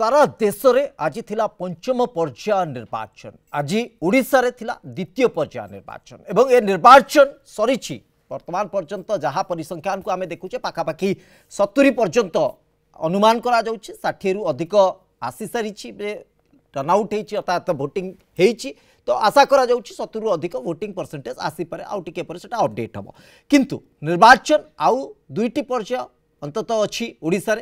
সারা দেশে আজি লা পঞ্চম পর্যায় নির্বাচন আজি ওড়শার লা দ্বিতীয় পর্যায় নির্বাচন এবং এ নির্বাচন সরিছি বর্তমান পর্যন্ত যা পরিসংখ্যান আমি দেখুছে পাখাপাখি সতুরি পর্যন্ত অনুমান করা যাচ্ছে ষাঠিয়ে অধিক আসি সারিছি টর্নআউট হয়েছি অর্থাৎ ভোটিং হয়েছি তো আশা করা যাচ্ছে সতুরু অধিক ভোটিং পরসেটেজ আসিপারে আউটিকে পরে সেটা অপডেট হব কিন্তু নির্বাচন আউ দুইটি পর্যায় অন্তত অছি ওড়শার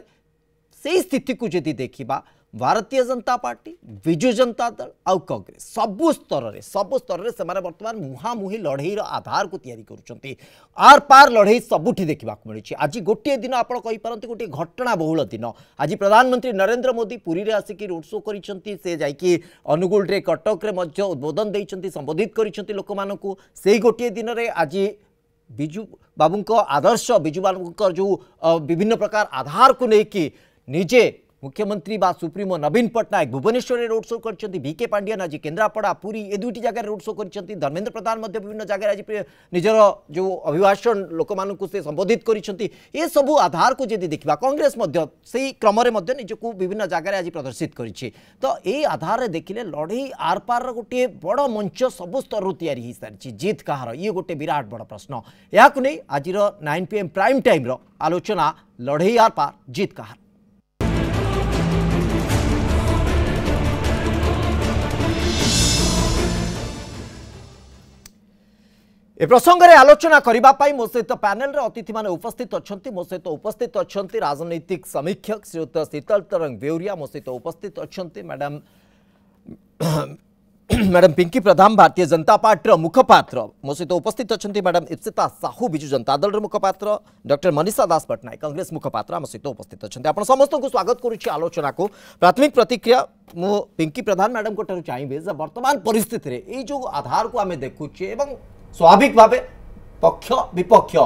से स्थिति को जी देखा भारतीय जनता पार्टी विजु जनता दल आउ कांग्रेस सबु स्तर में सबु स्तर से बर्तमान मुहांमुही लड़ईर आधार को तैयारी आर पार लड़े सबुठी देखा मिली आज गोटे दिन आप गोटे घटना बहुत दिन आज प्रधानमंत्री नरेंद्र मोदी पूरी में आसिक रोड शो कर अनुगुल कटक उद्बोधन देते संबोधित कर लोक मूँ से गोटे दिन में आज विजु बाबू आदर्श विजु बाबू जो विभिन्न प्रकार आधार को लेकिन निजे मुख्यमंत्री बा supremo Naveen Patnaik Bhubaneswar road show करते भिके पांडियान आज केन्द्रापड़ा पूरी ए दुईट जगह रोड शो कर धर्मेन्द्र प्रधान विभिन्न जगह आज निजर जो अभिभाषण लोक से संबोधित कर सब आधार को यदि देखा कंग्रेस क्रम निजी विभिन्न जगार आज प्रदर्शित कर तो आधार में देखने लड़े आर पार गोटे बड़ मंच सब स्तर या सारी जीत कह रे गोटे विराट बड़ प्रश्न यहाँ आज नाइन पी एम प्राइम टाइम्र आलोचना लड़े आर पार जीत कहार ए प्रसंगे आलोचना करने मो सहित पानेल अतिथि मैंने उपस्थित अच्छा मो सहित उपस्थित अच्छा राजनैतिक समीक्षक श्रीयुक्त शीतल तरंग बेउरिया मो सहित उपस्थित अच्छा मैडम मैडम पिंकी प्रधान भारतीय जनता पार्टी मुखपात्र मो सहित उपस्थित अच्छा मैडम इप्सिता साहू विजु जनता दल मुखपात्र डर मनीषा दास पट्टनायक कंग्रेस मुखपात्र आम सहित उपस्थित अच्छा आप समस्त को स्वागत करुच्ची आलोचना को प्राथमिक प्रतिक्रिया मु पिंकी प्रधान मैडम को चाहिए बर्तमान परिस्थिति ये जो आधार को आम देखुचे ସ୍ୱାଭାବିକ ଭାବେ ପକ୍ଷ ବିପକ୍ଷ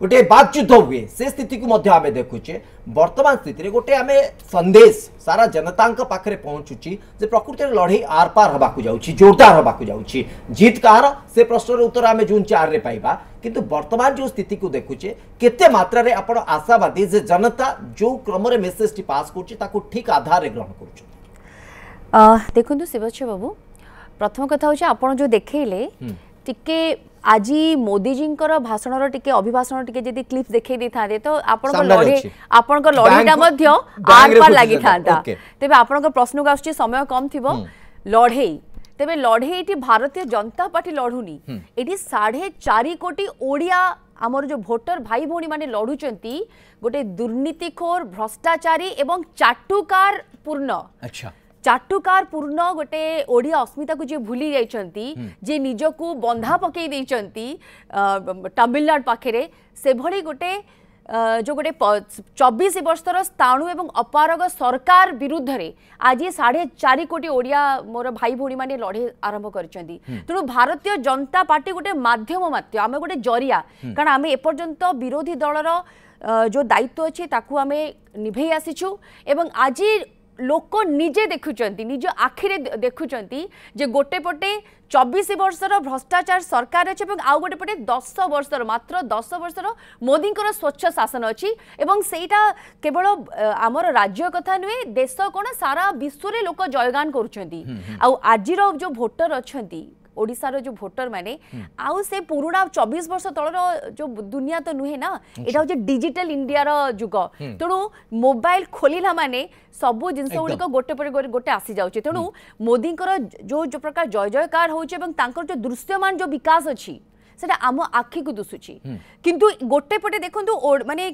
ଗୋଟିଏ ବାକଯୁଦ୍ଧ ହୁଏ ସେ ସ୍ଥିତିକୁ ମଧ୍ୟ ଆମେ ଦେଖୁଛେ ବର୍ତ୍ତମାନ ସ୍ଥିତିରେ ଗୋଟିଏ ଆମେ ସନ୍ଦେଶ ସାରା ଜନତାଙ୍କ ପାଖରେ ପହଞ୍ଚୁଛି ଯେ ପ୍ରକୃତିରେ ଲଢ଼େଇ ଆରପାର ହେବାକୁ ଯାଉଛି ଜୋରଦାର ହେବାକୁ ଯାଉଛି ଜିତ୍ କାହାର ସେ ପ୍ରଶ୍ନର ଉତ୍ତର ଆମେ ଜୁନ୍ ଚାରିରେ ପାଇବା କିନ୍ତୁ ବର୍ତ୍ତମାନ ଯେଉଁ ସ୍ଥିତିକୁ ଦେଖୁଛେ କେତେ ମାତ୍ରାରେ ଆପଣ ଆଶାବାଦୀ ଯେ ଜନତା ଯେଉଁ କ୍ରମରେ ମେସେଜଟି ପାସ୍ କରୁଛି ତାକୁ ଠିକ୍ ଆଧାରରେ ଗ୍ରହଣ କରୁଛନ୍ତି ଦେଖନ୍ତୁ ଶିବଚ୍ଛ ବାବୁ ପ୍ରଥମ କଥା ହେଉଛି ଆପଣ ଯେଉଁ ଦେଖେଇଲେ টিকে আজি মোদিজীঙ্কর ভাষণর টিকে অভিভাষণ টিকে যদি ক্লিপ দেখাই দিয়ে থাকে তো আপনার লড়াই আপনার লড়াইটা মধ্যে আর পার লাগি থাকা তবে আপনার প্রশ্নকে আসছে সময় কম থিব লড়াই তবে লড়াই এটি ভারতীয় জনতা পার্টি লড়ুনি এটি সাড়ে চারি কোটি ওড়িয়া আমার যে ভোটর ভাই ভী মানে লড়ুচার গোটে দুর্নীতিখোর ভ্রষ্টাচারী এবং চাটুকার পূর্ণ আচ্ছা চাটুকারপূর্ণ গোটে ওড়িয়া অস্মিতাকে যে ভুলি যাই যে নিজকু বন্ধা পকাই দিয়েছেন তামিলনাড়ু পাখে সেভাবে গোটে যে গোটে চবিশ বর্ষর স্থাণু এবং অপারগ সরকার বিরুদ্ধে আজ সাড়ে চারি কোটি ওড়িয়া মোর ভাই ভী মানে লড়াই আরম্ভ করেছেন তেমন ভারতীয় জনতা পার্টি গোটে মাধ্যম মাত্র আমি গোটে জরিয়া কারণ আমি এপর্যন্ত বিরোধী দলর যে দায়িত্ব অছি তাকে আমি নিভাই আসিছু এবং আজি ଲୋକ ନିଜେ ଦେଖୁଛନ୍ତି ନିଜ ଆଖିରେ ଦେଖୁଛନ୍ତି ଯେ ଗୋଟେ ପଟେ ଚବିଶ ବର୍ଷର ଭ୍ରଷ୍ଟାଚାର ସରକାର ଅଛି ଏବଂ ଆଉ ଗୋଟେ ପଟେ ଦଶ ବର୍ଷର ମାତ୍ର ଦଶ ବର୍ଷର ମୋଦିଙ୍କର ସ୍ୱଚ୍ଛ ଶାସନ ଅଛି ଏବଂ ସେଇଟା କେବଳ ଆମର ରାଜ୍ୟ କଥା ନୁହେଁ ଦେଶ କ'ଣ ସାରା ବିଶ୍ୱରେ ଲୋକ ଜୟଗାନ କରୁଛନ୍ତି ଆଉ ଆଜିର ଯେଉଁ ଭୋଟର ଅଛନ୍ତି ওড়িশার যে ভোটর মানে আউ সে পুরোনা চবিশ বর্ষ তলর যে দুনিয়া তো নুহে না এটা হচ্ছে ডিজিটাল ইন্ডিয়ার যুগ তেণু মোবাইল খোলিলা মানে সবু জিনিস গুড়িক গোটে পরে গোটে আসি যাচ্ছে তেণু মোদিঙ্কর যে প্রকার জয় জয়কার হচ্ছে এবং তাঁর যে দৃশ্যমান যে বিকাশ অছি সেটা আম আখিকে দুষুছি কিন্তু গোটে পটে দেখুন মানে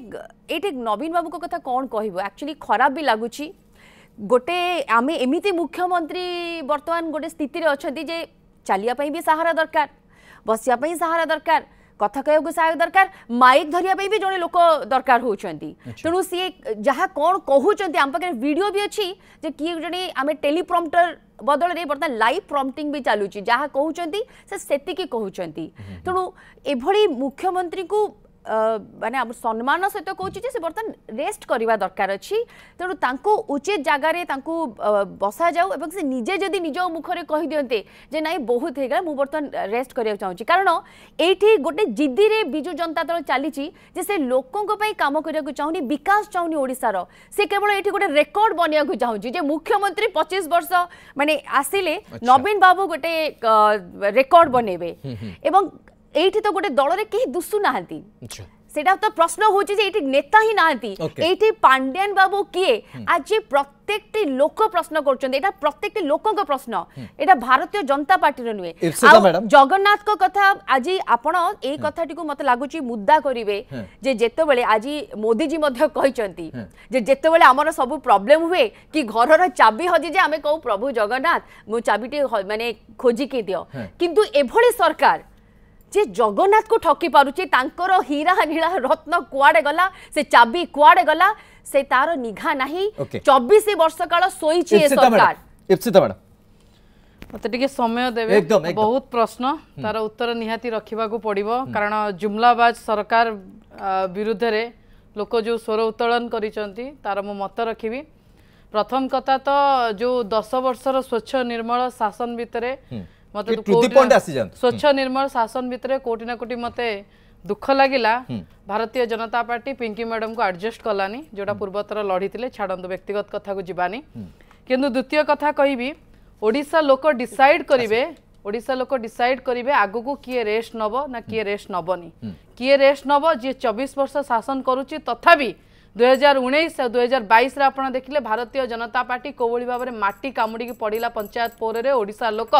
এইটি নবীন বাবুক কথা কণ কহব আকচুয়ালি খারাপ বি লাগুছি গোটে আমি এমিতি মুখ্যমন্ত্রী বর্তমান গোটে স্থিতিরে অনেক যে चलिया भी सहारा दरकार बसिया सहारा दरकार कथ कह सहायक दरकार माइक धरिया भी जो लोक दरकार होेणु अच्छा। सी जहाँ कौन कहते आम पाखे भिड भी अच्छी किए जो आम टेलीप्रमटर बदल बर्तमान लाइव प्रमटिंग भी चलुच्छी जहाँ कहते से कहते हम्म। तेणु एभली मुख्यमंत्री को মানে আমার সম্মান সহ কৌছি যে সে বর্তমান রেস্ট করা দরকার অনু তেমন উচিত জায়গায় তা বসা যাও এবং সে নিজে যদি নিজ মুখে কহিদিওতে যে না বহুত হয়ে গেল মু বর্তমান রেস্ট করা চাহি কারণ এইটি গোটে জিদিরে বিজু জনতা দল চালিছি যে সে লোকঙ্পাই কাম করা চাহনি বিকাশ চাহনি ওড়শার সে কেবল এটি গোটে রেকর্ড বনাইয়া চাহুছি যে মুখ্যমন্ত্রী পঁচিশ বর্ষ মানে আসলে নবীন বাবু গোটে রেকর্ড বনাইবে এবং এইটি তো গোটে দলরে কেহি দুষু না আচ্ছা। সেটা তো প্রশ্ন হচ্ছে যে এইটি নেতা হি না এইটি পাণ্ডিয়ান বাবু কিয়ে আজ প্রত্যেকটি লোক প্রশ্ন করছেন এটা প্রত্যেকটি লোকঙ্ প্রশ্ন এটা ভারতীয় জনতা পার্টির নুহে জগন্নাথ কথা আজ আপনার এই কথাটি মতো লাগুচি মুদ্দা করবে যে যেতবে আজ মোদিজি কিন্তু যে যেতবে আমার সব প্রোবলেম হুয়ে কি ঘরর চাবি হজি যে আমি কৌ প্রভু জগন্নাথ মো চাবিটি মানে খোঁজিকি দিও কিন্তু এভাবে সরকার যে জগন্নাথকে ঠকি পারুছে তাঁকর হীরা নীলা রত্ন কুয়াড়ে গলা সে চাবি কুয়াড়ে গলা সে তার নিঘা না চবিশ বর্ষ কাল শোইছে সরকার ইপ্সিতা ম্যাডাম মতো টিকি সময় দেবে বহুত প্রশ্ন তার উত্তর নিহাতি রাখা পড়ব কারণ জুমলাবাজ সরকার বিরুদ্ধে লোক যে স্বর উত্তোলন করেছেন তার মু মত রাখবি প্রথম কথা তো যে দশ বর্ষর স্বচ্ছ নির্মল শাসন ভিতরে ମୋତେ ସ୍ୱଚ୍ଛ ନିର୍ମଳ ଶାସନ ଭିତରେ କୋଟି ନା କୋଟି ମୋତେ ଦୁଃଖ ଲାଗିଲା ଭାରତୀୟ ଜନତା ପାର୍ଟି ପିଙ୍କି ମ୍ୟାଡମ୍ଙ୍କୁ ଆଡ଼ଜଷ୍ଟ କଲାନି ଯେଉଁଟା ପୂର୍ବଥର ଲଢ଼ିଥିଲେ ଛାଡ଼ନ୍ତୁ ବ୍ୟକ୍ତିଗତ କଥାକୁ ଯିବାନି କିନ୍ତୁ ଦ୍ୱିତୀୟ କଥା କହିବି ଓଡ଼ିଶା ଲୋକ ଡିସାଇଡ୍ କରିବେ ଓଡ଼ିଶା ଲୋକ ଡିସାଇଡ୍ କରିବେ ଆଗକୁ କିଏ ରେଷ୍ଟ ନେବ ନା କିଏ ରେଷ୍ଟ ନେବନି କିଏ ରେଷ୍ଟ ନେବ ଯିଏ ଚବିଶ ବର୍ଷ ଶାସନ କରୁଛି ତଥାପି ଦୁଇହଜାର ଉଣେଇଶ ଆଉ ଦୁଇହଜାର ବାଇଶରେ ଆପଣ ଦେଖିଲେ ଭାରତୀୟ ଜନତା ପାର୍ଟି କୋଭଳି ଭାବରେ ମାଟି କାମୁଡ଼ିକି ପଡ଼ିଲା ପଞ୍ଚାୟତ ପୌରରେ ଓଡ଼ିଶା ଲୋକ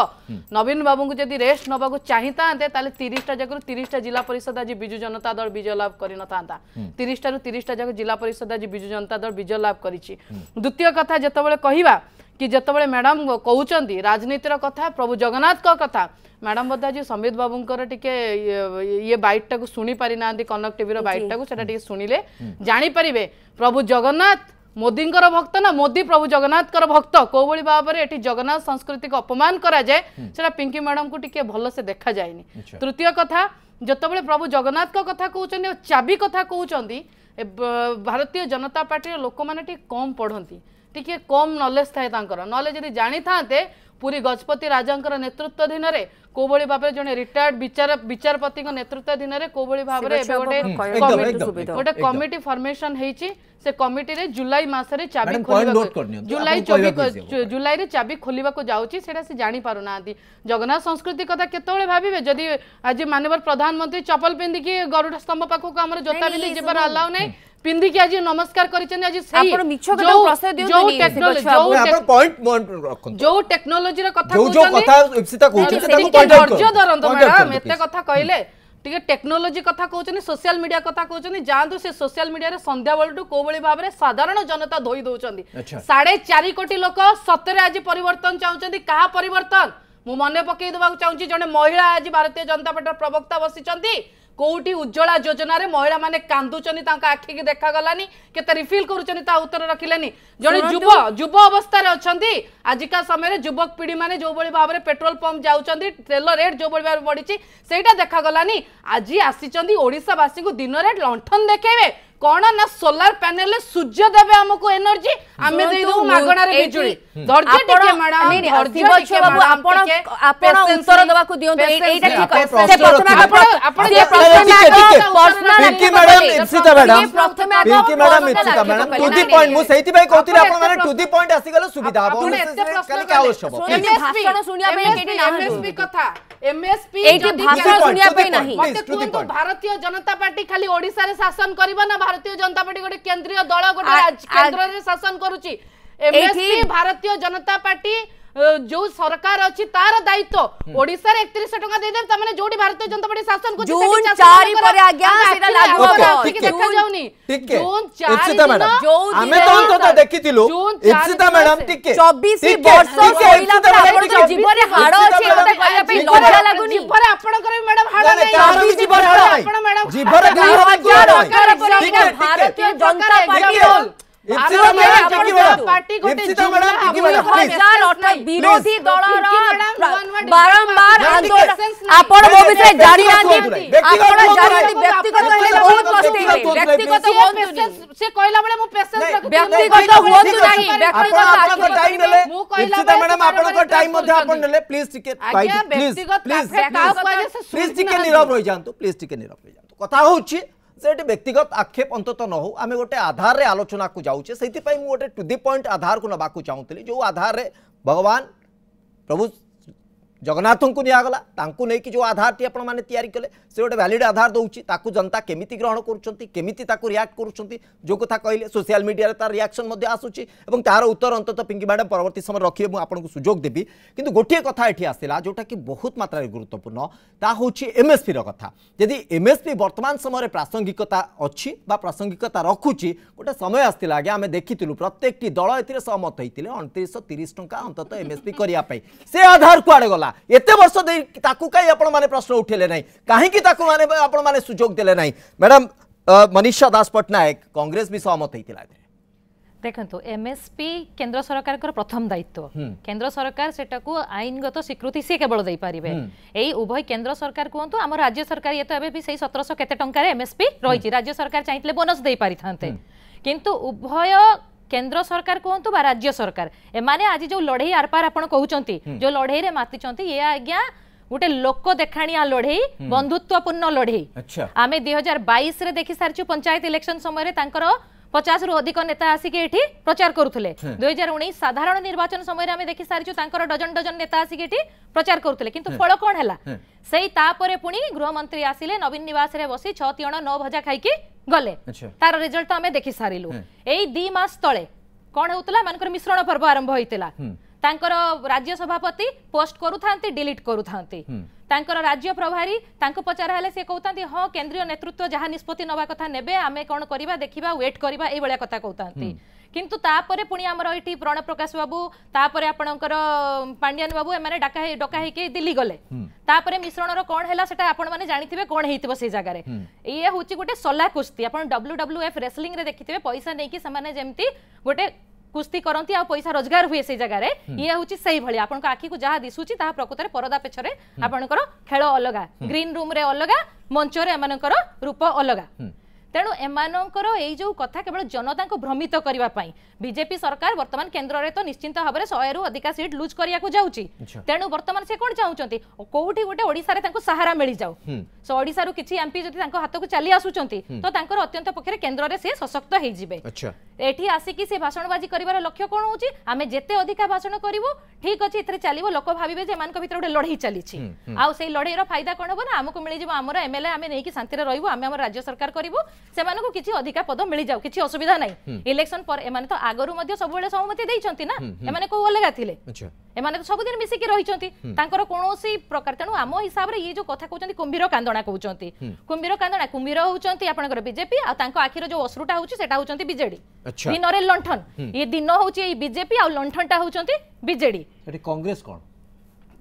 ନବୀନ ବାବୁଙ୍କୁ ଯଦି ରେଷ୍ଟ ନେବାକୁ ଚାହିଁଥାନ୍ତେ ତାହେଲେ ତିରିଶଟା ଜାଗାରୁ ତିରିଶଟା ଜିଲ୍ଲା ପରିଷଦ ଆଜି ବିଜୁ ଜନତା ଦଳ ବିଜୟ ଲାଭ କରିନଥାନ୍ତା ତିରିଶଟାରୁ ତିରିଶଟା ଯାକ ଜିଲ୍ଲା ପରିଷଦ ଆଜି ବିଜୁ ଜନତା ଦଳ ବିଜୟ ଲାଭ କରିଛି ଦ୍ୱିତୀୟ କଥା ଯେତେବେଳେ କହିବା कि जितेबाला मैडम कौन राजनीतिर कथा प्रभु जगन्नाथ कथा ম্যাডাম বোধ আজ সম্বিত বাবুঙ্কর টিকে ইয়ে বাইটটা শুনি পারি না কনক টিভির বাইটটা সেটা টিকে শুনিলে জাঁপারে প্রভু জগন্নাথ মোদীঙ্কর ভক্ত না মোদী প্রভু জগন্নাথঙ্কর ভক্ত কোভাবে ভাবে এটি জগন্নাথ সংস্কৃতিকে অপমান করা যায় সেটা পিঙ্কি ম্যাডামকে টিকে ভালসে দেখা যায়নি তৃতীয় কথা যেতবে প্রভু জগন্নাথক কথা কৌন চাবি কথা কৌন ভারতীয় জনতা পার্টির লোক মানে টিকে কম পড়তে টিকিয়ে কম নলেজ থাকে তাঁর নহলে যদি জাঁ থাকে পুরী গজপতি রাজাঙ্কর নেতৃত্বাধীন কোভাবে ভাবে জনে রিটায়ার্ড বিচার বিচারপতি নেতৃত্বাধীন কোভাবে ভাবে গোটে কমিটি ফর্মেসন হয়েছি সে কমিটি জুলাই মাসে চাবি জুলাই জুলাই চাবি খোলা যাচ্ছি সেটা সে জাঁপার না জগন্নাথ সংস্কৃতি কথা কেতবে ভাববে যদি আজ মানবর প্রধানমন্ত্রী চপল পিধিকি গরুড় স্তম্ভ পাখক আমার জোতা পিধি যাবার আলাউ নাই ପିନ୍ଧିକି ଆଜି ନମସ୍କାର କରିଛନ୍ତି ଆଜି ଯୋଉ ଟେକ୍ନୋଲୋଜିର କଥା ଧୈର୍ଯ୍ୟ ଧରନ୍ତୁ ମ୍ୟାଡାମ ଏତେ କଥା କହିଲେ ଟିକେ ଟେକ୍ନୋଲୋଜି କଥା କହୁଛନ୍ତି ସୋସିଆଲ ମିଡିଆ କଥା କହୁଛନ୍ତି ଯାଆନ୍ତୁ ସେ ସୋସିଆଲ ମିଡିଆରେ ସନ୍ଧ୍ୟାବେଳଠୁ କୋଉଭଳି ଭାବରେ ସାଧାରଣ ଜନତା ଧୋଇ ଦଉଛନ୍ତି ସାଢେ ଚାରି କୋଟି ଲୋକ ସତରେ ଆଜି ପରିବର୍ତ୍ତନ ଚାହୁଁଛନ୍ତି କାହା ପରିବର୍ତ୍ତନ ମୁଁ ମନେ ପକେଇ ଦେବାକୁ ଚାହୁଁଛି ଜଣେ ମହିଳା ଆଜି ଭାରତୀୟ ଜନତା ପାର୍ଟିର ପ୍ରବକ୍ତା ବସିଛନ୍ତି কোটি উজ্জ্বলা যোজনার মহিলা মানে কান্দুচান তাঁর আখিকি দেখা গলানি কেতে রিফিল করছেন তা উত্তর রাখিলেনি জন যুব যুব অবস্থায় অনেক আজিকা সময়ের যুবক পিঢ়ি মানে যেভাবে ভাবে পেট্রোল পম্প যাচ্ছেন তেল রেট যেভাবে ভাবে বড়ছে সেইটা দেখা গলানি আজ আসিছেন ওড়শাবাসী দিন রেট লণ্ঠন দেখাইবে কোণ না সোলার প্যানেল সূর্য দেবে আমাকে এনার্জি আমি দেই দেবো মাগণারে বিজুলি ধৈর্য টিকে ম্যাডাম ধৈর্য টিকে বাবু আপন আপন উত্তর দেবাকু দিও এইটা ঠিক আছে প্রশ্ন আপন আপন যে প্রশ্ন প্রশ্ন Pinki madam Ipsita madam Pinki madam Ipsita madam to the point মু সেইতি ভাই কইতিলে আপন মানে টু দি পয়েন্ট আসি গলো সুবিধা হবো কালি কা আবশ্যক ভাষণ শুনিয়া পাই কেটি না এমএসপি কথা এমএসপি এইটি ভাষণ শুনিয়া পাই নাহি মতে কুহন্তু ভারতীয় জনতা পার্টি খালি ওড়িশা রে শাসন করিবা না भारतीय जनता पार्टी गोटे केंद्रीय दल गोटे केंद्र शासन करुच्ची भारतीय जनता पार्टी जो सरकार अच्छी तार दायित्व ओडिसा रे 31 टका दे दे तमने जोडी भारतीय जनता पार्टी शासन को जून 4 पर आ आज्ञा सेटा लागू हो ठीक देखा जाउनी जून 4 दिन हमें तो तो देखिथिलु इप्सिता मैडम टिके 24 वर्ष होइला पर आपन जीवन हाड अछि मते कहला पे लज्जा लागुनी जीवन आपनकर भी मैडम हाड नै कार भी जीवन हाड नै आपन मैडम जीवन हाड नै भारतीय जनता पार्टी বিরোধী দলর বারম্বার আপন বিষয়ে জানি নাহান্তি আপন জানি ব্যক্তিগত হেলে বহুত কষ্ট ব্যক্তিগত হুয়ন্তু সে কইলা বেলে মু পেশেন্স রাখু ব্যক্তিগত হুয়ন্তু নাহি ব্যক্তিগত আপনক টাইম নেলে মু কইলা বেলে ম্যাডাম আপনক টাইম মধ্যে আপন নেলে প্লিজ টিকে প্লিজ প্লিজ প্লিজ টিকে নীরব রই যান্তু প্লিজ টিকে নীরব রই যান্তু কথা হচ্ছে से व्यक्तिगत आक्षेप अंत न हो आम गोटे आधार रे आलोचना को जाऊे से मुझे टू दि पॉइंट आधार को नाक चाहूँ जो आधार रे भगवान प्रभु ଜଗନ୍ନାଥଙ୍କୁ ନିଆଗଲା ତାଙ୍କୁ ନେଇକି ଯେଉଁ ଆଧାରଟି ଆପଣମାନେ ତିଆରି କଲେ ସେ ଗୋଟେ ଭ୍ୟାଲିଡ଼ ଆଧାର ଦେଉଛି ତାକୁ ଜନତା କେମିତି ଗ୍ରହଣ କରୁଛନ୍ତି କେମିତି ତାକୁ ରିଆକ୍ଟ କରୁଛନ୍ତି ଯେଉଁ କଥା କହିଲେ ସୋସିଆଲ ମିଡ଼ିଆରେ ତାର ରିଆକ୍ସନ୍ ମଧ୍ୟ ଆସୁଛି ଏବଂ ତାହାର ଉତ୍ତର ଅନ୍ତତଃ ପିଙ୍କି ମ୍ୟାଡ଼ାମ୍ ପରବର୍ତ୍ତୀ ସମୟରେ ରଖିବେ ମୁଁ ଆପଣଙ୍କୁ ସୁଯୋଗ ଦେବି କିନ୍ତୁ ଗୋଟିଏ କଥା ଏଠି ଆସିଲା ଯେଉଁଟାକି ବହୁତ ମାତ୍ରାରେ ଗୁରୁତ୍ୱପୂର୍ଣ୍ଣ ତାହା ହେଉଛି ଏମ୍ଏସ୍ପିର କଥା ଯଦି ଏମ୍ଏସ୍ପି ବର୍ତ୍ତମାନ ସମୟରେ ପ୍ରାସଙ୍ଗିକତା ଅଛି ବା ପ୍ରାସଙ୍ଗିକତା ରଖୁଛି ଗୋଟେ ସମୟ ଆସିଥିଲା ଆଜ୍ଞା ଆମେ ଦେଖିଥିଲୁ ପ୍ରତ୍ୟେକଟି ଦଳ ଏଥିରେ ସହମତ ହୋଇଥିଲେ ଅଣତିରିଶହ ତିରିଶ ଟଙ୍କା ଅନ୍ତତଃ ଏମ୍ଏସ୍ପି କରିବା ପାଇଁ ସେ ଆଧାର କୁଆଡ଼େ ଗଲା ଏତେ ବର୍ଷ ଦେଇ ତାକୁ କାହିଁ ଆପଣମାନେ ପ୍ରଶ୍ନ ଉଠାଇଲେ ନାହିଁ କାହିଁକି ତାକୁ ମାନେ ଆପଣମାନେ ସୁଯୋଗ ଦେଲେ ନାହିଁ ମ୍ୟାଡ଼ାମ୍ ମନୀଷା ଦାସ ପଟ୍ଟନାୟକ କଂଗ୍ରେସ ବି ସହମତ ହେଇଥିଲା ଦେଖନ୍ତୁ ଏମ୍ଏସ୍ପି କେନ୍ଦ୍ର ସରକାରଙ୍କର ପ୍ରଥମ ଦାୟିତ୍ୱ କେନ୍ଦ୍ର ସରକାର ସେଟାକୁ ଆଇନଗତ ସ୍ୱୀକୃତି ସିଏ କେବଳ ଦେଇପାରିବେ ଏଇ ଉଭୟ କେନ୍ଦ୍ର ସରକାର କୁହନ୍ତୁ ଆମ ରାଜ୍ୟ ସରକାର ଇଏ ତ ଏବେ ବି ସେଇ ସତରଶହ କେତେ ଟଙ୍କାରେ ଏମ୍ଏସ୍ପି ରହିଛି ରାଜ୍ୟ ସରକାର ଚାହିଁଥିଲେ ବୋନସ୍ ଦେଇପାରିଥାନ୍ତେ କିନ୍ତୁ ଉଭୟ কেন্দ্র সরকার কুহতু বা রাজ্য সরকার এমানে আজ যে লড়াই আরপার আপনার কুমার যে লড়াইরে মাতিছেন ইয়ে আজ্ঞা গোটে লোক দেখাণিয়া লড়াই বন্ধুত্বপূর্ণ লড়াই আমি দুই হাজার বাইশে দেখি সারিছু পঞ্চায়েত ইলেকশন সময় তাঁর পচাশ রু অধিক নেতা আসিকি এটি প্রচার করুলে দুই হাজার উনিশ সাধারণ নির্বাচন সময় আমি দেখি সারিছু তাঁর ডজন ডজন নেতা আসিকি এটি প্রচার করুলে কিন্তু ফল কণ হল সেই তাপরে পুঁ গৃহমন্ত্রী আসলে নবীন নিবাসে বসি ছ তিয়ণ ন ভজা খাইকি গলে তার রেজল্ট আমি দেখি সারিলু এই দুই মাস তলে কণ হোলা মানুষ মিশ্রণ পর্ব আরম্ভ হয়েছিল ତାଙ୍କର ରାଜ୍ୟ ସଭାପତି ପୋଷ୍ଟ କରୁଥାନ୍ତି ଡିଲିଟ୍ କରୁଥାନ୍ତି ତାଙ୍କର ରାଜ୍ୟ ପ୍ରଭାରୀ ତାଙ୍କୁ ପଚରା ହେଲେ ସେ କହୁଥାନ୍ତି ହଁ କେନ୍ଦ୍ରୀୟ ନେତୃତ୍ୱ ଯାହା ନିଷ୍ପତ୍ତି ନେବା କଥା ନେବେ ଆମେ କ'ଣ କରିବା ଦେଖିବା ୱେଟ୍ କରିବା ଏଇଭଳିଆ କଥା କହୁଥାନ୍ତି କିନ୍ତୁ ତାପରେ ପୁଣି ଆମର ଏଠି ପ୍ରଣବ ପ୍ରକାଶ ବାବୁ ତାପରେ ଆପଣଙ୍କର ପାଣ୍ଡିଆନ ବାବୁ ଏମାନେ ଡାକା ଡକା ହେଇକି ଦିଲ୍ଲୀ ଗଲେ ତାପରେ ମିଶ୍ରଣର କ'ଣ ହେଲା ସେଟା ଆପଣମାନେ ଜାଣିଥିବେ କ'ଣ ହେଇଥିବ ସେଇ ଜାଗାରେ ଇଏ ହେଉଛି ଗୋଟେ ସଲା କୁସ୍ତି ଆପଣ ଡବ୍ଲ୍ୟୁ ଡବ୍ଲ୍ୟୁ ଏଫ୍ ରେସଲିଂରେ ଦେଖିଥିବେ ପଇସା ନେଇକି ସେମାନେ ଯେମିତି ଗୋଟେ କୁସ୍ତି କରନ୍ତି ଆଉ ପଇସା ରୋଜଗାର ହୁଏ ସେଇ ଜାଗାରେ ଇଏ ହେଉଛି ସେଇଭଳି ଆପଣଙ୍କ ଆଖିକୁ ଯାହା ଦିଶୁଛି ତାହା ପ୍ରକୃତରେ ପରଦା ପେଛରେ ଆପଣଙ୍କର ଖେଳ ଅଲଗା ଗ୍ରୀନ ରୁମ୍ରେ ଅଲଗା ମଞ୍ଚରେ ଏମାନଙ୍କର ରୂପ ଅଲଗା তেণু এমানଙ୍କର ଏଇ ଯେଉଁ କଥା କେବଳ ଜନତାଙ୍କୁ ଭ୍ରମିତ କରିବା ପାଇଁ ବିଜେପି ସରକାର ବର୍ତ୍ତମାନ କେନ୍ଦ୍ରରେ ତ ନିଶ୍ଚିନ୍ତ ଭାବରେ ଶହେରୁ ଅଧିକା ସିଟ୍ ଲୁଜ୍ କରିବାକୁ ଯାଉଛି ତେଣୁ ବର୍ତ୍ତମାନ ସେ କ'ଣ ଚାହୁଁଛନ୍ତି କୋଉଠି ଗୋଟେ ଓଡ଼ିଶାରେ ତାଙ୍କୁ ସାହାରା ମିଳିଯାଉ ସୋ ଓଡ଼ିଶାରୁ କିଛି ଏମ୍ପି ଯଦି ତାଙ୍କ ହାତକୁ ଚାଲି ଆସୁଛନ୍ତି ତ ତାଙ୍କର ଅତ୍ୟନ୍ତ ପକ୍ଷରେ କେନ୍ଦ୍ରରେ ସେ ସଶକ୍ତ ହେଇଯିବେ ଏଠି ଆସିକି ସେ ଭାଷଣବାଜି କରିବାର ଲକ୍ଷ୍ୟ କ'ଣ ହେଉଛି ଆମେ ଯେତେ ଅଧିକା ଭାଷଣ କରିବୁ ଠିକ ଅଛି ଏଥିରେ ଚାଲିବ ଲୋକ ଭାବିବେ ଯେ ଏମାନଙ୍କ ଭିତରେ ଗୋଟେ ଲଢ଼େଇ ଚାଲିଛି ଆଉ ସେଇ ଲଢ଼େଇର ଫାଇଦା କ'ଣ ହବ ନା ଆମକୁ ମିଳିଯିବ ଆମର ଏମ୍ଏଲ୍ଏ ଆମେ ନେଇକି ଶାନ୍ତିରେ ରହିବୁ ଆମେ ଆମର ରାଜ୍ୟ ସରକାର କରିବୁ ସେମାନଙ୍କୁ କିଛି ଅଧିକା ପଦ ମିଳିଯାଉ କିଛି ଅସୁବିଧା ନାହିଁ ଇଲେକ୍ସନ ପରେ ଏମାନେ ତ ଆଗରୁ ମଧ୍ୟ ସବୁବେଳେ ସହମତି ଦେଇଛନ୍ତି ନା ଏମାନେ କୋଉ ଅଲଗା ଥିଲେ ଏମାନେ ତ ସବୁଦିନ ମିଶିକି ରହିଛନ୍ତି ତାଙ୍କର କୌଣସି ପ୍ରକାର ତେଣୁ ଆମ ହିସାବରେ ଇଏ ଯୋଉ କଥା କହୁଛନ୍ତି କୁମ୍ଭୀର କାନ୍ଦଣା କହୁଛନ୍ତି କୁମ୍ଭୀର କାନ୍ଦଣା କୁମ୍ଭୀର ହଉଛନ୍ତି ଆପଣଙ୍କର ବିଜେପି ଆଉ ତାଙ୍କ ଆଖିର ଯୋଉ ଅଶ୍ରୁଟା ହଉଛି ସେଟା ହଉଛନ୍ତି ବିଜେଡି ଦିନରେ ଲଣ୍ଠନ ଇଏ ଦିନ ହଉଛି ଏଇ ବିଜେପି ଆଉ ଲଣ୍ଠନଟା ହଉଛନ୍ତି ବିଜେଡି କଂଗ୍ରେସ କଣ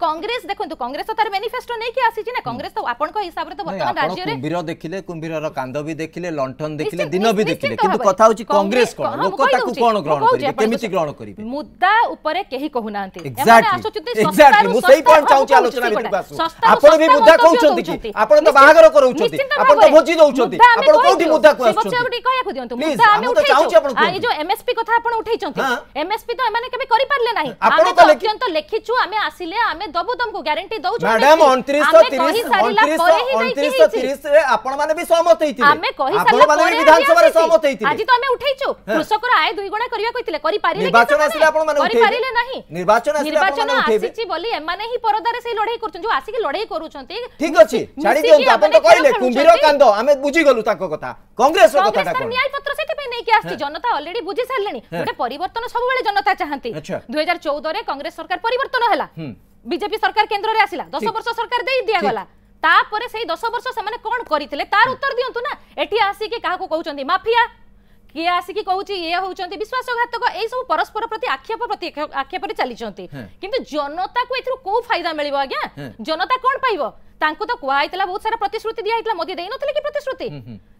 কংগ্রেস দেখুন কংগ্রেস তো তার ম্যানিফেস্টো নেইকি আসিছি না কংগ্রেস তো আপনার হিসাবে তো বর্তমান রাজ্যরে কুম্ভীর দেখিলে কুম্ভীরর কান্দ বি দেখিলে লণ্ঠন দেখিলে দিন বি দেখিলে কিন্তু কথা হচ্ছে কংগ্রেস কোন লোক তাকু কোন গ্রহণ করিবে কেমিতি গ্রহণ করিবে মুদ্দা উপরে কেহি কহু নাহান্তি এক্স্যাক্টলি এক্স্যাক্টলি মু সেই পয়েন্ট চাউচি আলোচনা ভিতরକୁ আসু আপন বি মুদ্দা কহুচন্তি কি আপন তো বাহাগর করউচন্তি আপন তো ভোজি দউচন্তি আপন কোউটি মুদ্দা কো আসছন্তি সেবছে কোটি কইয়া মুদ্দা আমি উঠাইছি এই যে এমএসপি কথা আপন উঠাইছন্তি এমএসপি তো এমানে কেবে করি পারলে নাই আপন তো লেখিছু আমি আসিলে আমি ଦବୁ ତମକୁ ଗ୍ୟାରେଣ୍ଟି ଦଉଛୁ ମ୍ୟାଡାମ 2930 ରେ ଆପଣ ମାନେ ବି ସହମତ ହେଇଥିଲେ ଆମେ କହି ସାରିଲା ପରେ ବିଧାନସଭାରେ ସହମତ ହେଇଥିଲେ ଆଜି ତ ଆମେ ଉଠେଇଛୁ କୃଷକର ଆୟ ଦୁଇ ଗୁଣା କରିବା କହିଥିଲେ କରି ପାରିଲେ ନିର୍ବାଚନ ଆସିଲେ ଆପଣ ମାନେ କରି ପାରିଲେ ନାହିଁ ନିର୍ବାଚନ ଆସିଲେ ଆପଣ ମାନେ ଉଠେଇବେ ଆସିଛି ବୋଲି ଏମାନେ ହିଁ ପରଦାରେ ସେଇ ଲଢେଇ କରୁଛନ୍ତି ଯୋଉ ଆସିକି ଲଢେଇ କରୁଛନ୍ତି ଠିକ ଅଛି ଛାଡି ଦିଅନ୍ତୁ ଆପଣ ତ କହିଲେ କୁମ୍ଭୀର କାନ୍ଦ ଆମେ ବୁଝି ଗଲୁ ତାଙ୍କ କଥା କଂଗ୍ରେସର କଥାଟା କଣ ନ୍ୟାୟ ପତ୍ର ସେଥିପାଇଁ ନେଇକି ଆସିଛି ଜନତା ଅଲରେଡି ବୁଝି ସାରିଲେଣି ଗୋଟେ ପରିବର୍ତ୍ତନ ସବୁବେଳେ ଜନତା ଚାହାନ୍ତି 2014 ରେ କଂଗ୍ରେସ ସରକାର ପରିବର୍ତ୍ତନ ହେଲା বিজেপি সরকার কেন্দ্রে আসিলা দশ বর্ষ সরকার দিয়ে দিয়াগলা তাপরে সেই দশ বর্ষ সে কোণ করে তার উত্তর দিও না এটি আসিকি কাহকু কৌন মাফিয়া কি আসিকি কৌছি ইয়ে হচ্ছেন বিশ্বাসঘাতক এইসব পরস্পর প্রতি আক্ষেপ প্রতি আক্ষেপরে চালিছেন কিন্তু জনতা কু এর কেউ ফাইদা মিলব আজ্ঞা জনতা কোণ পাইব তাঁকু তো কুয়া বহুত সারা প্রতিশ্রুতি দিয়া হয়েছিল মোদি দেই নথিলে কি প্রতিশ্রুতি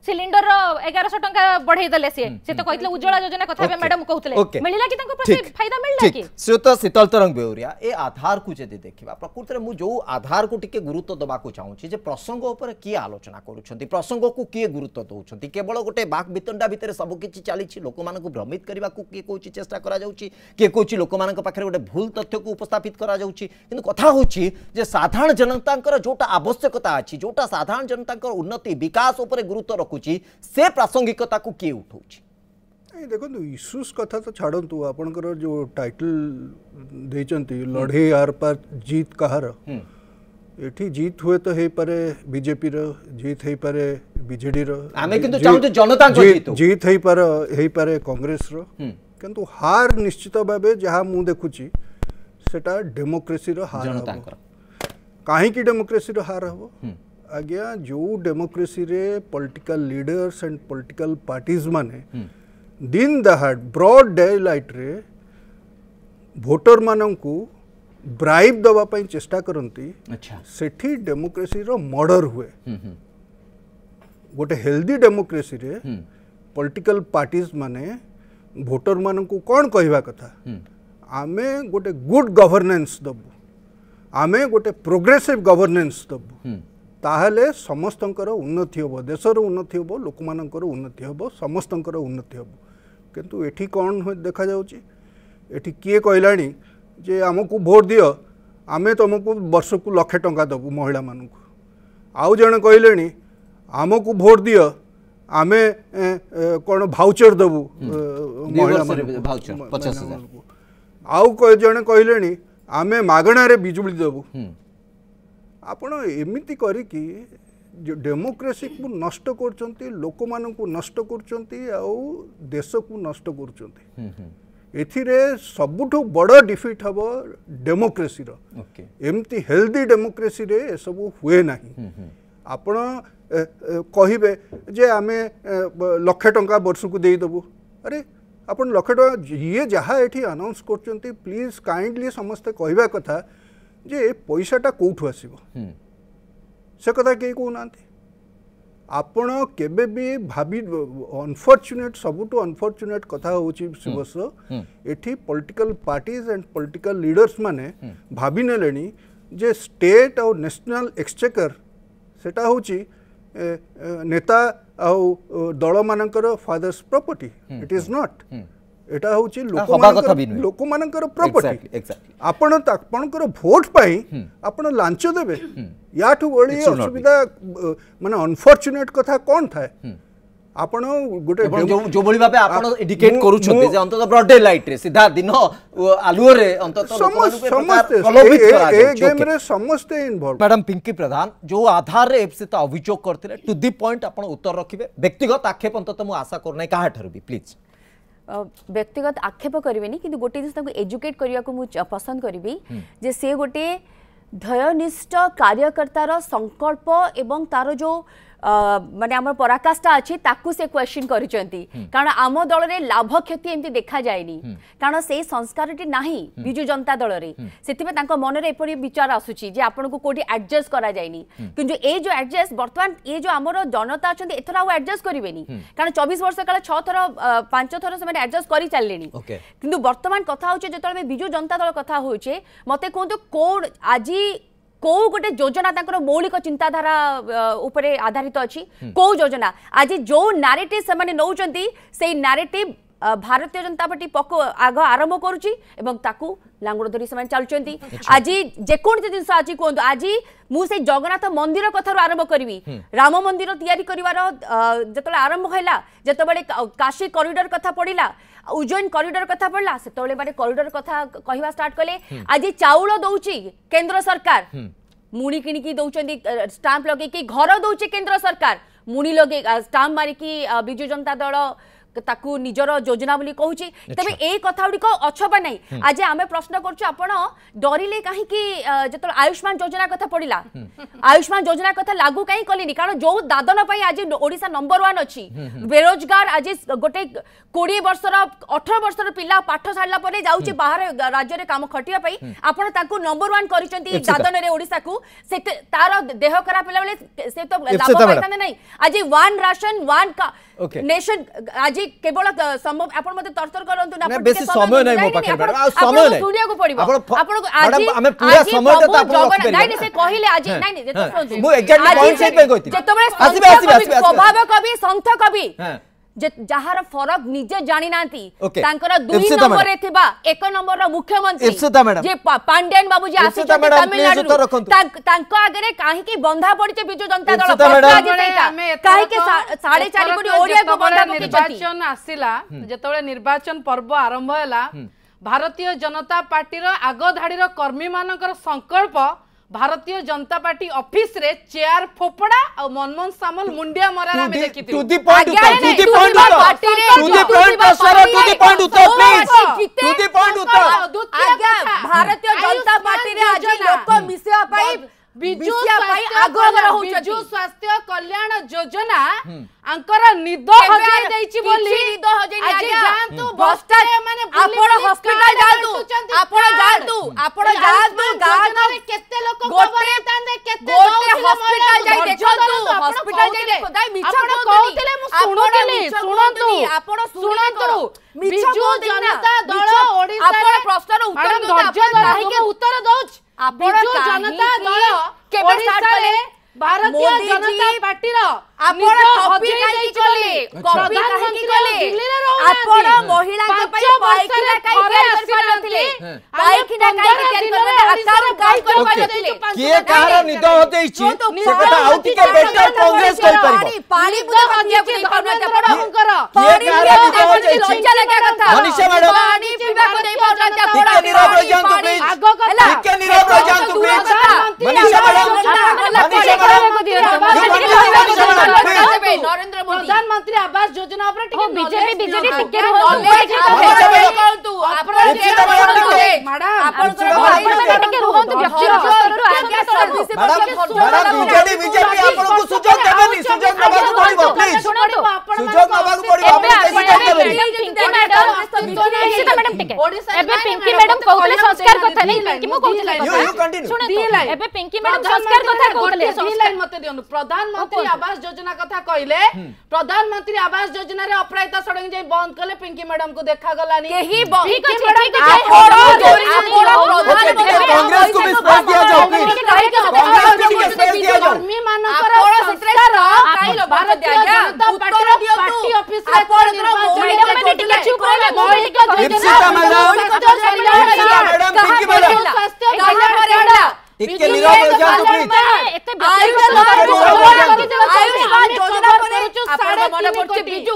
सिलिंडर रो 1100 टका बढ़े देले से से तो कहितले उज्ज्वला योजना कथा okay. मैडम कहते मिलिला कि प्रति फायदा मिलला कि से तो शीतल तरंग बेउरिया ए आधार को जदि प्रकृति रे मु जो आधार को टिके गुरुत्व दबा को छी जे प्रसंग ऊपर किए आलोचना करू छथि प्रसंग को के गुरुत्व दउ छथि केवल गोटे बाक वितंडा भितरे सब किछि चली छी लोक मूँ भ्रमित करने को किए कौन चेषा किए कौन लोक पाखरे गोटे भूल तथ्य को उपस्थापित करा जाउ छी किंतु कथा हो छी जे साधारण जनतांकर जोटा आवश्यकता अच्छी जोटा साधारण जनतांकर उन्नति विकास ऊपर गुरुत्व रखुची से प्रासंगिकता को किए उठाऊ नहीं देखो इश्यूज कथा तो छाड़ू आपणकर जो टाइटल देखती लड़े आर पार जीत कहार ये जीत हुए तो हे पारे बीजेपी रीत हो पारे बीजेडी जीत हो पारे कांग्रेस किंतु हार निश्चित भाव जहाँ मुझे देखुची से डेमोक्रेसी हार कहीं डेमोक्रेसी हार हम अज्ञा जो डेमोक्रेसी रे political leaders and political parties माने हम्म। दिन दहाड़ ब्रॉड डे लाइट रे भोटर मान को ब्राइब दवा पाई चेष्टा करती अच्छा डेमोक्रेसी रो मर्डर हुए हम्म, हम्म। गोटे हेल्दी डेमोक्रेसी रे पॉलिटिकल पार्टीज माने भोटर मान को कौन कहवा कथा आम गोटे गुड गवर्नेंस दबू आमे गोटे प्रोग्रेसिव गवर्नेंस दबू ତାହେଲେ ସମସ୍ତଙ୍କର ଉନ୍ନତି ହେବ ଦେଶର ଉନ୍ନତି ହେବ ଲୋକମାନଙ୍କର ଉନ୍ନତି ହେବ ସମସ୍ତଙ୍କର ଉନ୍ନତି ହେବ କିନ୍ତୁ ଏଠି କ'ଣ ଦେଖାଯାଉଛି ଏଠି କିଏ କହିଲାଣି ଯେ ଆମକୁ ଭୋଟ୍ ଦିଅ ଆମେ ତୁମକୁ ବର୍ଷକୁ ଲକ୍ଷେ ଟଙ୍କା ଦେବୁ ମହିଳାମାନଙ୍କୁ ଆଉ ଜଣେ କହିଲେଣି ଆମକୁ ଭୋଟ୍ ଦିଅ ଆମେ କ'ଣ ଭାଉଚର୍ ଦେବୁ ମହିଳାମାନଙ୍କୁ ଆଉ ଜଣେ କହିଲେଣି ଆମେ ମାଗଣାରେ ବିଜୁଳି ଦେବୁ ଆପଣ ଏମିତି କରିକି ଡେମୋକ୍ରାସିକୁ ନଷ୍ଟ କରୁଛନ୍ତି ଲୋକମାନଙ୍କୁ ନଷ୍ଟ କରୁଛନ୍ତି ଆଉ ଦେଶକୁ ନଷ୍ଟ କରୁଛନ୍ତି ଏଥିରେ ସବୁଠୁ ବଡ଼ ଡିଫିଟ୍ ହେବ ଡେମୋକ୍ରେସିର ଏମିତି ହେଲ୍ଦି ଡେମୋକ୍ରେସିରେ ଏସବୁ ହୁଏ ନାହିଁ ଆପଣ କହିବେ ଯେ ଆମେ ଲକ୍ଷେ ଟଙ୍କା ବର୍ଷକୁ ଦେଇଦେବୁ ଆରେ ଆପଣ ଲକ୍ଷେ ଟଙ୍କା ଯିଏ ଯାହା ଏଠି ଆନାଉନ୍ସ କରୁଛନ୍ତି ପ୍ଲିଜ୍ କାଇଣ୍ଡଲି ସମସ୍ତେ କହିବା କଥା ଯେ ଏ ପଇସାଟା କେଉଁଠୁ ଆସିବ ସେ କଥା କେହି କହୁନାହାନ୍ତି ଆପଣ କେବେ ବି ଭାବି ଅନଫର୍ଚୁନେଟ୍ ସବୁଠୁ ଅନଫର୍ଚୁନେଟ୍ କଥା ହେଉଛି ଶିବସ୍ୱ ଏଠି political parties and political leaders ମାନେ ଭାବି ନେଲେଣି ଯେ ଷ୍ଟେଟ୍ ଆଉ ନ୍ୟାସନାଲ ଏକ୍ସଚେକର ସେଟା ହେଉଛି ନେତା ଆଉ ଦଳମାନଙ୍କର fathers property it is not এটা হচ্ছে লোকমানଙ୍କର ପ୍ରପର୍ଟି ଆପଣ ଆପଣଙ୍କର ଭୋଟ ପାଇଁ ଆପଣ ଲାଞ୍ଚ ଦେବେ ୟାଠୁ ଭଳି ଅସୁବିଧା ମାନେ ଅନଫର୍ଚୁନେଟ୍ କଥା କ'ଣ ଥାଏ ଆପଣ ଗୋଟେ ଯେଉଁଭଳି ଭାବେ ଆପଣ ଇଣ୍ଡିକେଟ୍ କରୁଛନ୍ତି ଯେ ଅନ୍ତତଃ ବ୍ରଡ୍ ଡେ ଲାଇଟ୍ରେ ସିଧା ଦିନ ଆଲୁଅରେ ସମସ୍ତେ ସମସ୍ତେ ମ୍ୟାଡ଼ାମ୍ ପିଙ୍କି ପ୍ରଧାନ ଯେଉଁ ଆଧାରରେ ଏଫ୍ସିତ ଅଭିଯୋଗ କରିଥିଲେ ଟୁ ଦି ପଏଣ୍ଟ ଆପଣ ଉତ୍ତର ରଖିବେ ବ୍ୟକ୍ତିଗତ ଆକ୍ଷେପ ଅନ୍ତତଃ ମୁଁ ଆଶା କରୁନାହିଁ କାହାଠାରୁ ବି ପ୍ଲିଜ୍ ব্যক্তিগত আক্ষেপ করিবে নি কিন্তু গটি দিসটাকে এডুকেট করিয়া কো মু পছন্দ করিবি যে সে গটি ধয়নিষ্ট কার্যকর্তার সংকল্প এবং তারো জো মানে আমার পরাকাষ্ঠা আছে তাকু সে কোয়েশ্চিন করছেন কারণ আম দলরে লাভ ক্ষতি এমতি দেখা যায়নি কারণ সেই সংস্কারটি না বিজু জনতা দলরে সেপাই তাঁর মনের এপরি বিচার আসুচি যে আপনার কোটি আডজস্ট করা যায়নি কিন্তু এই যে আডজস্ট বর্তমান এই যে আমার জনতা অনেক এথর আউ আডজস্ট করবে কারণ চব্বিশ বর্ষ কাল ছর পাঁচ থর সে আডজস্ট করে চালে কিন্তু বর্তমান কথা হচ্ছে যেত বিজু জনতা দল কথা হচ্ছে মতো কুহতু কোড আজি কেউ গোটে যোজনা তাঁর মৌলিক চিন্তাধারা উপরে আধারিত অছি কেউ যোজনা আজ যে নারেটিভ সে নৌকর সেই নারেটিভ ଭାରତୀୟ ଜନତା ପାର୍ଟି ପକ ଆଗ ଆରମ୍ଭ କରୁଛି ଏବଂ ତାକୁ ଲାଙ୍ଗୁଡ଼ ଧରି ସେମାନେ ଚାଲୁଛନ୍ତି ଆଜି ଯେକୌଣସି ଜିନିଷ ଆଜି କୁହନ୍ତୁ ଆଜି ମୁଁ ସେଇ ଜଗନ୍ନାଥ ମନ୍ଦିର କଥାରୁ ଆରମ୍ଭ କରିବି ରାମ ମନ୍ଦିର ତିଆରି କରିବାର ଯେତେବେଳେ ଆରମ୍ଭ ହେଲା ଯେତେବେଳେ କାଶୀ କରିଡର କଥା ପଡ଼ିଲା उज्जैन करिडोर कथा पड़ा से मैंने करिडोर कथा कहवा स्टार्ट कले हम्म। आज चाउल दौची केन्द्र सरकार मुणी किणिकी दौरान स्टाम्प लगे घर दौचे केन्द्र सरकार मुणी लगे स्टाम्प मारिकी विजु जनता दल ତାକୁ ନିଜର ଯୋଜନା ବୋଲି କହୁଛି ତେବେ ଏଇ କଥା ଗୁଡ଼ିକ ଅଛପା ନାହିଁ ଆଜି ଆମେ ପ୍ରଶ୍ନ କରୁଛୁ ଆପଣ ଡରିଲେ କାହିଁକି ଯେତେବେଳେ ଆୟୁଷ୍ମାନ ଯୋଜନା କଥା ପଡ଼ିଲା ଆୟୁଷ୍ମାନ ଯୋଜନା କଥା ଲାଗୁ କାହିଁ କଲିନି କାରଣ ଯୋଉ ଦାଦନ ପାଇଁ ଆଜି ଓଡ଼ିଶା ନମ୍ବର ୱାନ୍ ଅଛି ବେରୋଜଗାର ଆଜି ଗୋଟେ କୋଡ଼ିଏ ବର୍ଷର ଅଠର ବର୍ଷର ପିଲା ପାଠ ସାରିଲା ପରେ ଯାଉଛି ବାହାର ରାଜ୍ୟରେ କାମ ଖଟିବା ପାଇଁ ଆପଣ ତାଙ୍କୁ ନମ୍ବର ୱାନ୍ କରିଛନ୍ତି ଦାଦନରେ ଓଡ଼ିଶାକୁ ସେ ତାର ଦେହ ଖରାପ ହେଲା ବେଳେ ସେ ତ ଲାଭ ପାଇଥାନ୍ତେ ନାହିଁ ଆଜି ୱାନ୍ ରାସନ ୱାନ୍ নেশন আজি কেবল সম্ভব আপন মতে তরতর করন্তু না আপন বেশি সময় নাই মো পাখে ম্যাডাম আর সময় নাই শুনিয়াকু পড়িব আপন আজি আমি পুরা সময় তো আপন রাখি নাই সে কহিলে আজি নাই নাই মু এক্স্যাক্টলি পয়েন্ট সেই পে কইতি যেতবেলে আসিবে স্বভাব কবি সন্ত কবি যাহার ফরক নিজে জানি না তাঙ্কর দুই নম্বরে থিবা এক নম্বরর মুখ্যমন্ত্রী যে পান্ডিয়ান বাবু যে আসিছে তামিলনাড়ু তাঙ্ক আগরে কাহিকি বন্ধা পড়িছে বিজু জনতা দল কাহিকি 4.5 কোটি ওড়িয়া কো বন্ধা নির্বাচন আসিলা যেতবেলে নির্বাচন পর্ব আরম্ভ হেলা ভারতীয় জনতা পার্টির আগধাড়ির কর্মী মানকর সংকল্প भारतीय जनता पार्टी ऑफिस रे चेयर फोपड़ा और मनमोहन सामल मुंडिया मरार हमें देखि टू द पॉइंट उत्तर टू पॉइंट उत्तर to point sir to point उत्तर प्लीज टू पॉइंट उत्तर आज्ञा भारतीय जनता पार्टी रे आज लोक मिसिया पाई ବିଜୁ ବିଜୁ ସ୍ୱାସ୍ଥ୍ୟ କଲ୍ୟାଣ ଯୋଜନା ଆଙ୍କର ନିଦ ହଜାଇ ଦେଇଛି ବୋଲି ନିଦ ହଜାଇ ଆଜି ଯାଆନ୍ତୁ ଭ୍ରଷ୍ଟାଚାର ମାନେ ଆପଣ ହସ୍ପିଟାଲ ଯାଆନ୍ତୁ ଆପଣ ଯାଆନ୍ତୁ ଆପଣ ଯାଆନ୍ତୁ ଗାଁରେ କେତେ ଲୋକ ଗୋଟିଏ କେତେ ଗୋଟେ ହସ୍ପିଟାଲ ଯାଇ ଦେଖନ୍ତୁ ହସ୍ପିଟାଲ ଯାଇ ଦେଖାଇ ମିଛ କହୁଥିଲେ ମୁଁ ଶୁଣୁଥିଲି ଶୁଣନ୍ତୁ ଆପଣ ଶୁଣନ୍ତୁ ବିଜୁ ଜନତା ଦଳ ଓଡ଼ିଶାରେ ପ୍ରଶ୍ନର ଉତ୍ତର ଧୈର୍ଯ୍ୟ ଧରିକି ଉତ୍ତର ଦଉଛି ଆପଣ ଜନତା ଦଳ ଓଡ଼ିଶାରେ ଭାରତୀୟ ଜନତା ପାର୍ଟିର ଆପଣ କପି କାହିଁକି କଲେ କପି କାହିଁକି କଲେ ଆପଣ ମହିଳାଙ୍କ ପାଇଁ ପାଇଖାନା କାହିଁକି ତିଆରି କରିନଥିଲେ ପାଇଖାନା କାହିଁକି ତିଆରି କରିନଥିଲେ ଆକାର କାହିଁକି କରିନଥିଲେ କିଏ କାହାର ନିଦ ହତେଇଛି ସେ କଥା ଆଉ ଟିକେ ବେଟର କଂଗ୍ରେସ କହିପାରିବ ପାଣି ବୁଦ ହତ୍ୟାକୁ ଦେଇପାରୁନାହାନ୍ତି ଆପଣଙ୍କର ପାଣି ନିଦ ହତେଇଛି ଲଜ୍ଜା ଲାଗିବା କଥା ଧନିଶା ମ୍ୟାଡମ ପାଣି ପିଇବାକୁ ଦେଇପାରୁନାହାନ୍ତି ଆପଣ ଟିକେ ନୀରବ ରହିଯାଆନ୍ତୁ ପ୍ଲିଜ ଆଗ କଥା ମୁଁ କହୁଥିଲି ଶୁଣନ୍ତୁ ଏବେ ପିଙ୍କି ମ୍ୟାଡାମ ସଂସ୍କାର କଥା କହୁଥିଲେ ଦି ଲାଇନ ମତେ ଦିଅନ୍ତୁ ପ୍ରଧାନମନ୍ତ୍ରୀ ଆବାସ ଯୋଜନା କଥା କହିଲେ ପ୍ରଧାନମନ୍ତ୍ରୀ ଆବାସ ଯୋଜନାରେ ଅପରାଜିତା ଷଡ଼ଙ୍ଗୀ ଯାଇ ବନ୍ଦ କଲେ ପିଙ୍କି ମ୍ୟାଡାମଙ୍କୁ ଦେଖାଗଲାନି କେହି ପିଙ୍କି ମ୍ୟାଡାମ इक्के नीरव हो जा तो प्लीज এতে আয়ুষ্মান যোজনা করে আপনারা মনে পড়ছে বিজু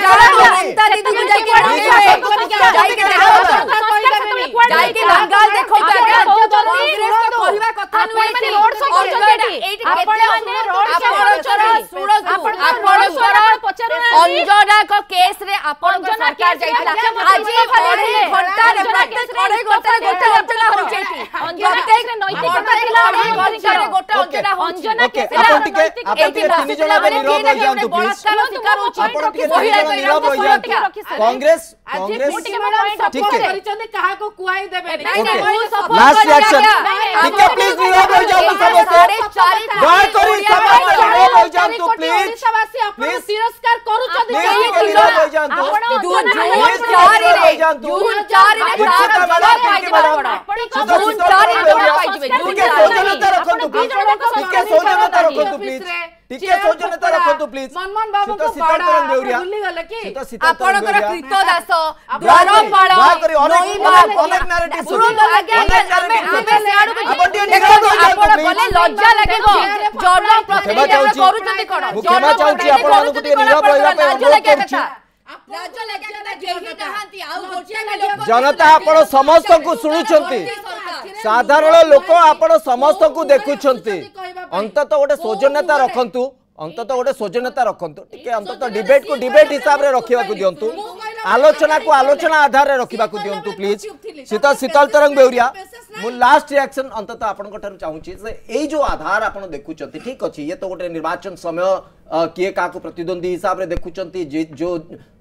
ମମତା ଦିଦିକୁ ଯାଇକି ଯାଇକି ଯାଇକି ଲଙ୍ଗାଲ ଦେଖଉଛନ୍ତି କହିବା କଥା ନୁହେଁ ରୋଡ ଶୋ କରୁଛନ୍ତି ଅଞ୍ଜନାଙ୍କ କେସ୍ରେ ଆପଣଙ୍କ ସରକାର ଯାଇଥିଲା ଆଜି ଅଢ଼େଇ ଘଣ୍ଟା ଅଢ଼େଇ ଘଣ୍ଟାରେ ଗୋଟେ ଅଞ୍ଚଳ ହଉଛି ଏଠି କଂଗ୍ରେସ କାହାକୁ କୁହାଇ ଦେବେ तो तिरस्कार ହନୁମାନ ବାବୁଙ୍କ ବାଡା ଭୁଲିଗଲେ କି ଆପଣଙ୍କର କୃତ ଦାସ ଦ୍ୱାରପାଳ ଆପଣ ଗଲେ ଲଜ୍ଜା ଲାଗିବ ଜନପ୍ରତିନିଧି ଆମେ କରୁଛନ୍ତି କଣ ଜନପ୍ରତିନିଧି କରୁଛନ୍ତି କଣ ଲାଜ ଲାଗିବା କଥା जनता आपण समस्त को शुणुंट साधारण लोक आपण समस्त को देखुंट अंतत गोटे सौजन्यता रखु অন্তত গোটে সৌজন্যতা রখন্তু টিকে অন্তত ডিবেট কু ডিবেট হিসাব রে রখিবাকু দিয়ন্তু आलोचना को आलोचना आधार रखा दिंतु प्लीज शीत शीतल तरंग बेउरिया मु लास्ट रिएक्शन अंत आपण से जो आधार आप देखुं ठीक अच्छे ये तो गोटे निर्वाचन समय किए क्या प्रतिद्वंदी हिसाब से देखुं जो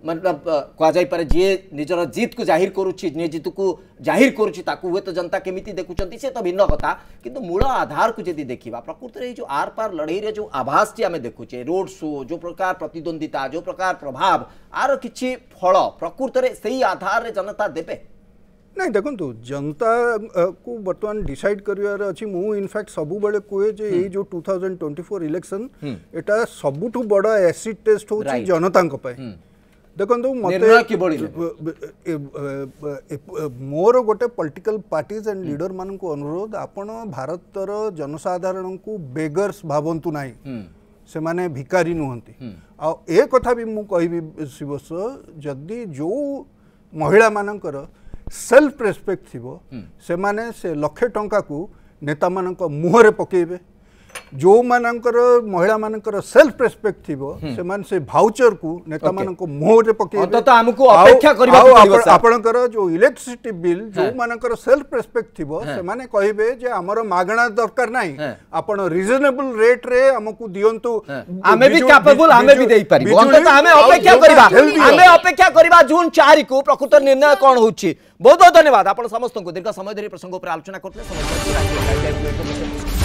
मतलब कहपर जी निजर जीत को जाहिर करुच्ची जीत को जाहिर करुच्ची तो जनता केमी देखुं से तो भिन्न कथा कि मूल आधार को जी देखा प्रकृत में जो आर पार लड़ई जो आभास टी आम देखुचे रोड शो जो प्रकार प्रतिद्वंदिता जो प्रकार प्रभाव आर कि फल ପ୍ରକୃତରେ ସେଇ ଆଧାରରେ ଜନତା ଦେବେ ନାଇଁ ଦେଖନ୍ତୁ ଜନତାକୁ ବର୍ତ୍ତମାନ ଡିସାଇଡ୍ କରିବାର ଅଛି ମୁଁ ଇନଫ୍ୟାକ୍ଟ ସବୁବେଳେ କୁହେ ଯେ ଏଇ ଯେଉଁ two thousand twenty four election ଏଟା ସବୁଠୁ ବଡ଼ ଏସିଡ୍ ଟେଷ୍ଟ ହେଉଛି ଜନତାଙ୍କ ପାଇଁ ଦେଖନ୍ତୁ ମୋତେ ମୋର ଗୋଟେ ପଲିଟିକାଲ ପାର୍ଟିଜ୍ ଆଣ୍ଡ ଲିଡରମାନଙ୍କୁ ଅନୁରୋଧ ଆପଣ ଭାରତର ଜନସାଧାରଣଙ୍କୁ ବେଗର୍ସ ଭାବନ୍ତୁ ନାହିଁ ସେମାନେ ଭିକାରୀ ନୁହନ୍ତି ଆଉ ଏ କଥା ବି ମୁଁ କହିବି ଶିବସ ଯଦି ଯେଉଁ ମହିଳାମାନଙ୍କର ସେଲ୍ଫ ରେସ୍ପେକ୍ଟ ଥିବ ସେମାନେ ସେ ଲକ୍ଷେ ଟଙ୍କାକୁ ନେତାମାନଙ୍କ ମୁହଁରେ ପକାଇବେ ଯେଉଁମାନଙ୍କର ମହିଳାମାନଙ୍କର ସେଲ୍ଫ ରେସ୍ପେକ୍ଟ ଥିବ ସେମାନେ ସେ ଭାଉଚରକୁ ନେତାମାନଙ୍କ ମୁହଁରେ ପକେଇବେ ଆପଣଙ୍କର ଯୋଉ ଇଲେକ୍ଟ୍ରିସିଟି ବିଲ୍ ଯେଉଁମାନଙ୍କର ସେଲ୍ଫ ରେସ୍ପେକ୍ଟ ଥିବ ସେମାନେ କହିବେ ଯେ ଆମର ମାଗଣା ଦରକାର ନାହିଁ ଆପଣ ରିଜନେବଲ ରେଟ୍ରେ ଆମକୁ ଦିଅନ୍ତୁ ଆମେ ବି କ୍ୟାପେବୁଲ ଆମେ ବି ଦେଇପାରିବୁ ଆମେ ଅପେକ୍ଷା କରିବା ଆମେ ଅପେକ୍ଷା କରିବା ଜୁନ ଚାରିକୁ ପ୍ରକୃତ ନିର୍ଣ୍ଣୟ କ'ଣ ହେଉଛି ବହୁତ ବହୁତ ଧନ୍ୟବାଦ ଆପଣ ସମସ୍ତଙ୍କୁ ଦୀର୍ଘ ସମୟ ଧରି ପ୍ରସଙ୍ଗ ଉପରେ ଆଲୋଚନା କରୁଥିଲେ ସମସ୍ତ